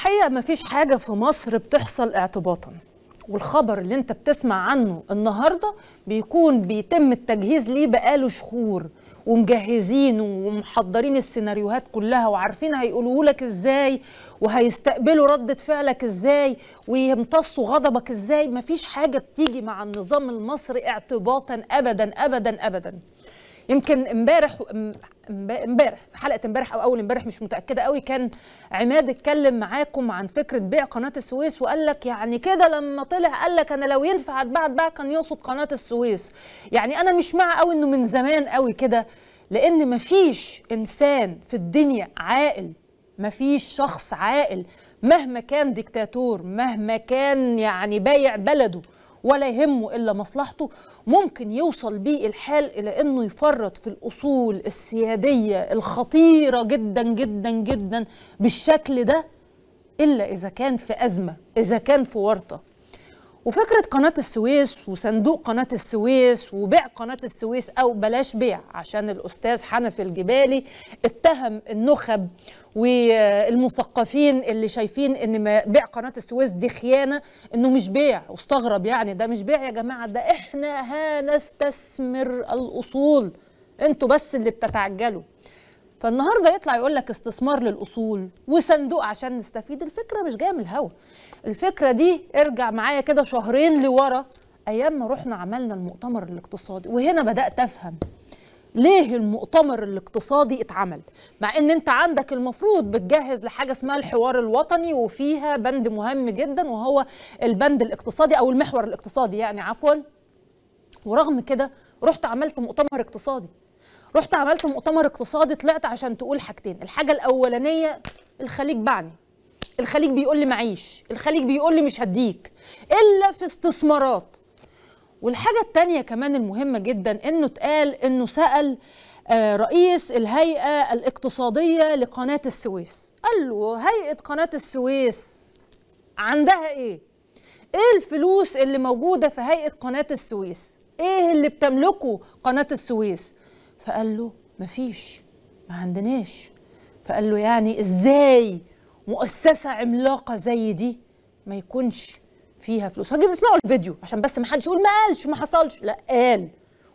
الحقيقه ما فيش حاجه في مصر بتحصل اعتباطا والخبر اللي انت بتسمع عنه النهارده بيكون بيتم التجهيز ليه بقاله شهور ومجهزين ومحضرين السيناريوهات كلها وعارفين هيقولوا لك ازاي وهيستقبلوا ردة فعلك ازاي ويمتصوا غضبك ازاي مفيش حاجة بتيجي مع النظام المصري اعتباطا ابدا ابدا ابدا يمكن امبارح امبارح في حلقه امبارح او اول امبارح مش متاكده قوي كان عماد اتكلم معاكم عن فكره بيع قناه السويس وقال لك يعني كده لما طلع قال لك انا لو ينفع اتباع اتباع كان يقصد قناه السويس يعني انا مش مع قوي انه من زمان قوي كده لان مفيش انسان في الدنيا عاقل مفيش شخص عاقل مهما كان ديكتاتور مهما كان يعني بايع بلده ولا يهمه الا مصلحته ممكن يوصل بيه الحال الى انه يفرط في الاصول السياديه الخطيره جدا جدا جدا بالشكل ده الا اذا كان في ازمه اذا كان في ورطه وفكرة قناة السويس وصندوق قناة السويس وبيع قناة السويس أو بلاش بيع عشان الأستاذ حنفي الجبالي اتهم النخب والمثقفين اللي شايفين ان بيع قناة السويس دي خيانة انه مش بيع واستغرب يعني ده مش بيع يا جماعة ده احنا هنستثمر الأصول انتوا بس اللي بتتعجلوا فالنهارده يطلع يقول لك استثمار للاصول وصندوق عشان نستفيد الفكره مش جايه من الهوا الفكره دي ارجع معايا كده شهرين لورا ايام ما رحنا عملنا المؤتمر الاقتصادي وهنا بدات افهم ليه المؤتمر الاقتصادي اتعمل مع ان انت عندك المفروض بتجهز لحاجه اسمها الحوار الوطني وفيها بند مهم جدا وهو البند الاقتصادي او المحور الاقتصادي يعني عفوا ورغم كده رحت عملت مؤتمر اقتصادي رحت عملت مؤتمر اقتصادي طلعت عشان تقول حاجتين الحاجه الاولانيه الخليج بعني الخليج بيقول لي معيش الخليج بيقول لي مش هديك الا في استثمارات والحاجه الثانيه كمان المهمه جدا انه اتقال انه سال آه، رئيس الهيئه الاقتصاديه لقناه السويس قال له هيئه قناه السويس عندها ايه ايه الفلوس اللي موجوده في هيئه قناه السويس ايه اللي بتملكه قناه السويس فقال له مفيش ما عندناش فقال له يعني ازاي مؤسسة عملاقة زي دي ما يكونش فيها فلوس هجيب اسمعوا الفيديو عشان بس ما حدش يقول ما قالش ما حصلش لا قال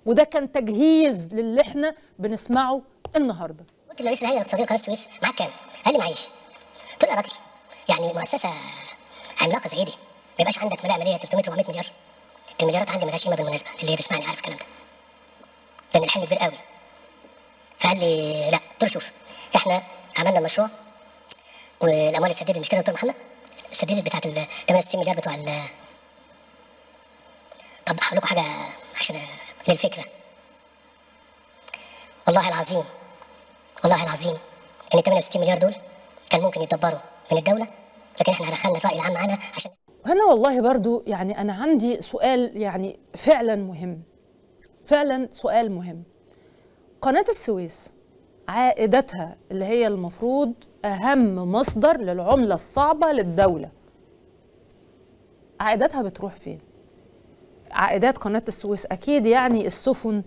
وده كان تجهيز للي احنا بنسمعه النهارده قلت لرئيس الهيئه الاقتصاديه قناة السويس معاك كام؟ قال لي معيش قلت له يا راجل يعني مؤسسه عملاقه زي دي ما يبقاش عندك ملاءة مالية 300 400 مليار المليارات عندي مالهاش قيمه بالمناسبه اللي بيسمعني عارف الكلام ده لان الحلم كبير قوي فقال لي لا قلت له شوف احنا عملنا مشروع والاموال اتسددت مش كده يا دكتور محمد؟ اتسددت بتاعت ال 68 مليار بتوع ال طب هقول لكم حاجه عشان للفكره والله العظيم والله العظيم ان 68 مليار دول كان ممكن يتدبروا من الدوله لكن احنا دخلنا الراي العام عنها عشان وهنا والله برضو يعني انا عندي سؤال يعني فعلا مهم فعلا سؤال مهم قناة السويس عائدتها اللي هي المفروض أهم مصدر للعملة الصعبة للدولة عائداتها بتروح فين؟ عائدات قناة السويس أكيد يعني السفن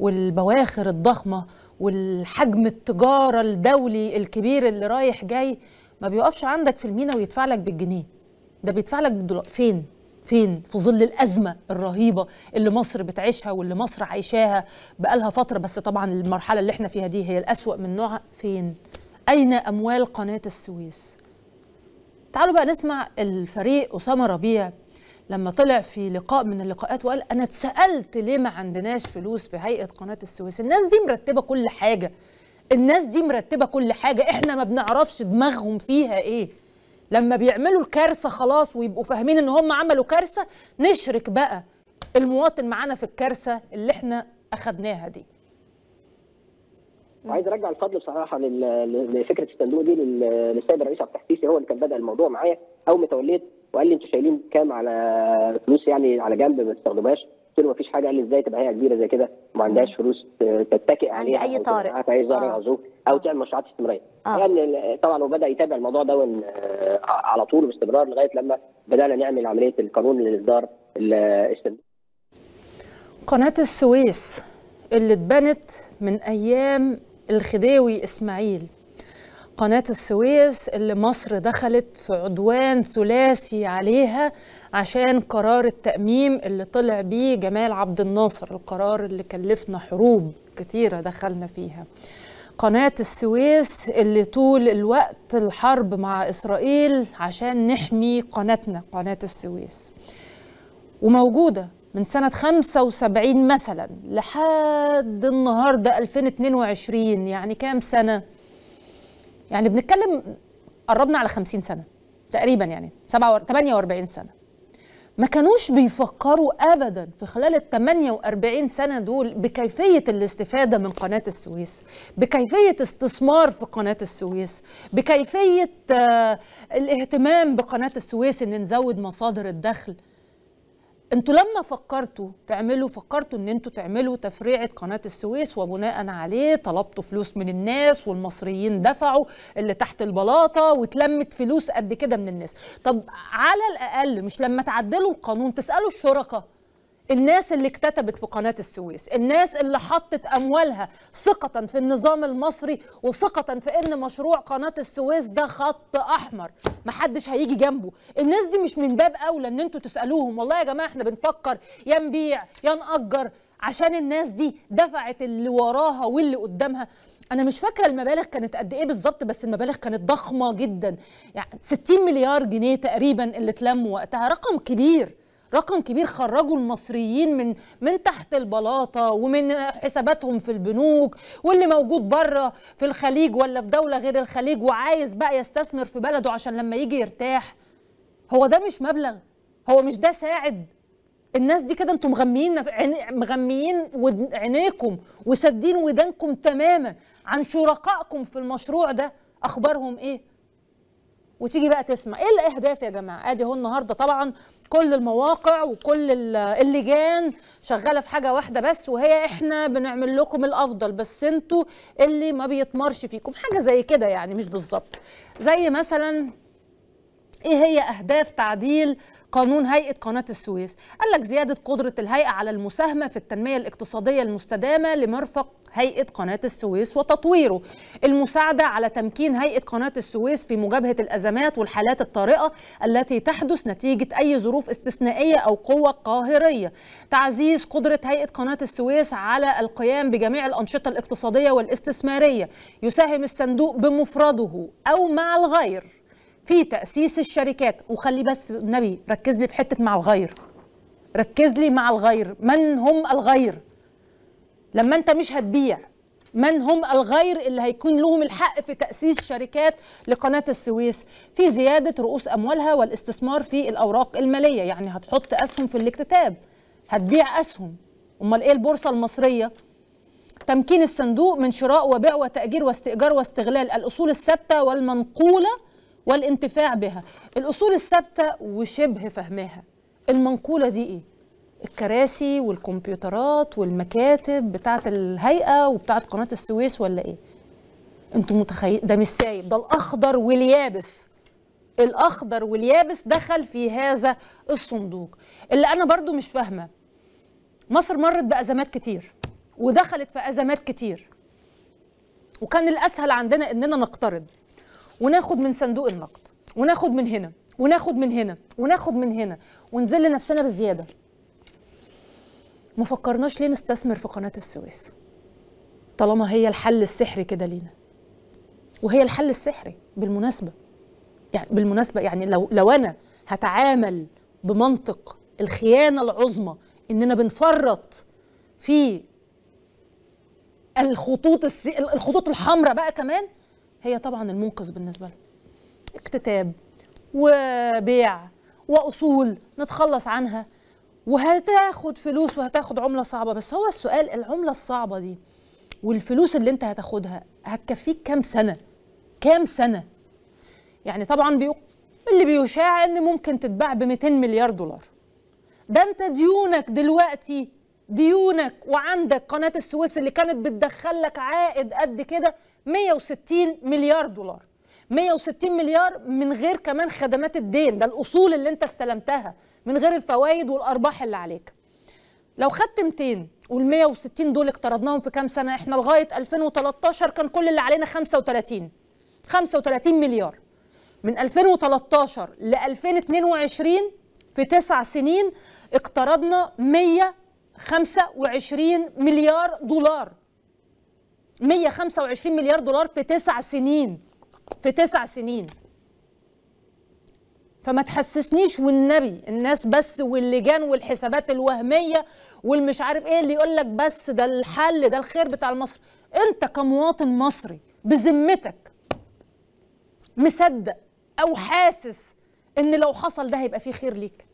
والبواخر الضخمة والحجم التجارة الدولي الكبير اللي رايح جاي ما بيقفش عندك في المينا ويدفع لك بالجنيه ده بيدفع لك بالدولار فين؟ فين في ظل الأزمة الرهيبة اللي مصر بتعيشها واللي مصر عايشاها بقالها فترة بس طبعا المرحلة اللي احنا فيها دي هي الأسوأ من نوعها فين أين أموال قناة السويس تعالوا بقى نسمع الفريق أسامة ربيع لما طلع في لقاء من اللقاءات وقال أنا اتسألت ليه ما عندناش فلوس في هيئة قناة السويس الناس دي مرتبة كل حاجة الناس دي مرتبة كل حاجة احنا ما بنعرفش دماغهم فيها ايه لما بيعملوا الكارثه خلاص ويبقوا فاهمين ان هم عملوا كارثه نشرك بقى المواطن معانا في الكارثه اللي احنا اخذناها دي عايز ارجع الفضل بصراحه لفكره الصندوق دي للسيد الرئيس عبد الحفيظ هو اللي كان بدا الموضوع معايا اول ما توليت وقال لي انتوا شايلين كام على فلوس يعني على جنب ما تستخدمهاش قلت له مفيش حاجه قال لي ازاي تبقى هي كبيره زي كده ما عندهاش فلوس تتكئ عليها اي طارئ او اي ظرف آه. او تعمل مشروعات استمراريه آه. يعني طبعا وبدا يتابع الموضوع ده آه، على طول باستمرار لغايه لما بدانا نعمل عمليه القانون للاصدار قناه السويس اللي اتبنت من ايام الخديوي اسماعيل قناة السويس اللي مصر دخلت في عدوان ثلاثي عليها عشان قرار التأميم اللي طلع بيه جمال عبد الناصر القرار اللي كلفنا حروب كتيرة دخلنا فيها قناة السويس اللي طول الوقت الحرب مع إسرائيل عشان نحمي قناتنا قناة السويس وموجودة من سنة 75 مثلا لحد النهاردة 2022 يعني كام سنة؟ يعني بنتكلم قربنا على 50 سنه تقريبا يعني 48 سنه ما كانوش بيفكروا ابدا في خلال ال 48 سنه دول بكيفيه الاستفاده من قناه السويس، بكيفيه استثمار في قناه السويس، بكيفيه آه، الاهتمام بقناه السويس ان نزود مصادر الدخل، انتوا لما فكرتوا تعملوا فكرتوا ان انتوا تعملوا تفريعه قناه السويس وبناء عليه طلبتوا فلوس من الناس والمصريين دفعوا اللي تحت البلاطه واتلمت فلوس قد كده من الناس طب على الاقل مش لما تعدلوا القانون تسالوا الشركاء الناس اللي اكتتبت في قناة السويس الناس اللي حطت أموالها ثقة في النظام المصري وثقة في أن مشروع قناة السويس ده خط أحمر محدش هيجي جنبه الناس دي مش من باب أولى أن انتوا تسألوهم والله يا جماعة احنا بنفكر يا نبيع يا نأجر عشان الناس دي دفعت اللي وراها واللي قدامها انا مش فاكره المبالغ كانت قد ايه بالظبط بس المبالغ كانت ضخمه جدا يعني 60 مليار جنيه تقريبا اللي اتلموا وقتها رقم كبير رقم كبير خرجوا المصريين من من تحت البلاطه ومن حساباتهم في البنوك واللي موجود بره في الخليج ولا في دوله غير الخليج وعايز بقى يستثمر في بلده عشان لما يجي يرتاح هو ده مش مبلغ هو مش ده ساعد الناس دي كده انتم مغميين مغميين عينيكم وسادين ودانكم تماما عن شركائكم في المشروع ده اخبارهم ايه وتيجي بقى تسمع ايه الاهداف يا جماعه ادي اهو النهارده طبعا كل المواقع وكل اللجان شغاله في حاجه واحده بس وهي احنا بنعمل لكم الافضل بس انتوا اللي ما بيتمرش فيكم حاجه زي كده يعني مش بالظبط زي مثلا ايه هي اهداف تعديل قانون هيئه قناه السويس قال لك زياده قدره الهيئه على المساهمه في التنميه الاقتصاديه المستدامه لمرفق هيئه قناه السويس وتطويره المساعده على تمكين هيئه قناه السويس في مجابهه الازمات والحالات الطارئه التي تحدث نتيجه اي ظروف استثنائيه او قوه قاهريه تعزيز قدره هيئه قناه السويس على القيام بجميع الانشطه الاقتصاديه والاستثماريه يساهم الصندوق بمفرده او مع الغير في تاسيس الشركات وخلي بس نبي ركز لي في حته مع الغير ركز لي مع الغير من هم الغير لما انت مش هتبيع من هم الغير اللي هيكون لهم الحق في تأسيس شركات لقناة السويس في زيادة رؤوس أموالها والاستثمار في الأوراق المالية يعني هتحط أسهم في الاكتتاب هتبيع أسهم أمال إيه البورصة المصرية تمكين الصندوق من شراء وبيع وتأجير واستئجار واستغلال الأصول الثابتة والمنقولة والانتفاع بها الأصول الثابتة وشبه فهمها المنقولة دي إيه؟ الكراسي والكمبيوترات والمكاتب بتاعة الهيئة وبتاعة قناة السويس ولا إيه؟ أنتم متخيل ده مش سايب ده الأخضر واليابس الأخضر واليابس دخل في هذا الصندوق اللي أنا برضو مش فاهمة مصر مرت بأزمات كتير ودخلت في أزمات كتير وكان الأسهل عندنا إننا نقترض وناخد من صندوق النقد وناخد من هنا وناخد من هنا وناخد من هنا ونذل نفسنا بزياده ما فكرناش ليه نستثمر في قناه السويس طالما هي الحل السحري كده لينا وهي الحل السحري بالمناسبه يعني بالمناسبه يعني لو لو انا هتعامل بمنطق الخيانه العظمى اننا بنفرط في الخطوط السي... الخطوط الحمراء بقى كمان هي طبعا المنقذ بالنسبه لهم اكتتاب وبيع واصول نتخلص عنها وهتاخد فلوس وهتاخد عمله صعبه بس هو السؤال العمله الصعبه دي والفلوس اللي انت هتاخدها هتكفيك كام سنه كام سنه يعني طبعا بيق... اللي بيشاع ان ممكن تتباع ب 200 مليار دولار ده انت ديونك دلوقتي ديونك وعندك قناه السويس اللي كانت بتدخل لك عائد قد كده 160 مليار دولار 160 مليار من غير كمان خدمات الدين ده الاصول اللي انت استلمتها من غير الفوائد والارباح اللي عليك لو خدت 200 وال 160 دول اقترضناهم في كام سنه احنا لغايه 2013 كان كل اللي علينا 35 35 مليار من 2013 ل 2022 في تسع سنين اقترضنا 125 مليار دولار 125 مليار دولار في تسع سنين في تسع سنين فما تحسسنيش والنبي الناس بس واللجان والحسابات الوهميه والمش عارف ايه اللي يقول لك بس ده الحل ده الخير بتاع مصر انت كمواطن مصري بذمتك مصدق او حاسس ان لو حصل ده هيبقى فيه خير ليك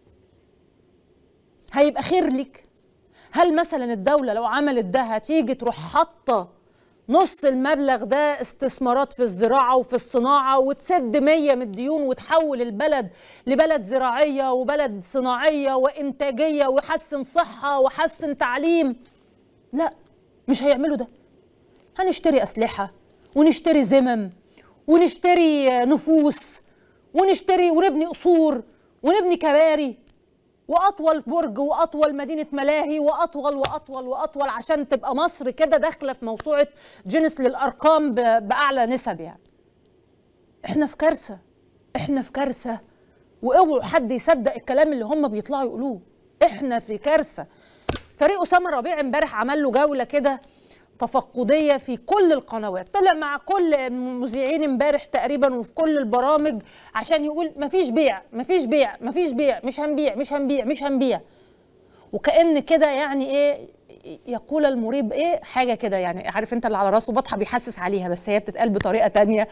هيبقى خير ليك هل مثلا الدوله لو عملت ده هتيجي تروح حاطه نص المبلغ ده استثمارات في الزراعة وفي الصناعة وتسد مية من الديون وتحول البلد لبلد زراعية وبلد صناعية وإنتاجية ويحسن صحة وحسن تعليم لا مش هيعملوا ده هنشتري أسلحة ونشتري زمم ونشتري نفوس ونشتري ونبني قصور ونبني كباري واطول برج واطول مدينه ملاهي واطول واطول واطول عشان تبقى مصر كده داخله في موسوعه جنس للارقام باعلى نسب يعني احنا في كارثه احنا في كارثه واوعوا حد يصدق الكلام اللي هم بيطلعوا يقولوه احنا في كارثه فريق اسامه ربيع امبارح عمل له جوله كده تفقديه في كل القنوات طلع مع كل المذيعين امبارح تقريبا وفي كل البرامج عشان يقول مفيش بيع مفيش بيع مفيش بيع مش هنبيع مش هنبيع مش هنبيع وكأن كده يعني ايه يقول المريب ايه حاجه كده يعني عارف انت اللي على راسه بطحه بيحسس عليها بس هي بتتقال بطريقه تانية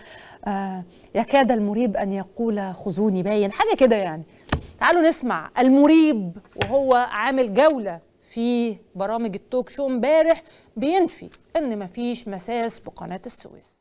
آه يكاد المريب ان يقول خذوني باين حاجه كده يعني تعالوا نسمع المريب وهو عامل جوله في برامج التوك شو امبارح بينفي ان مفيش مساس بقناه السويس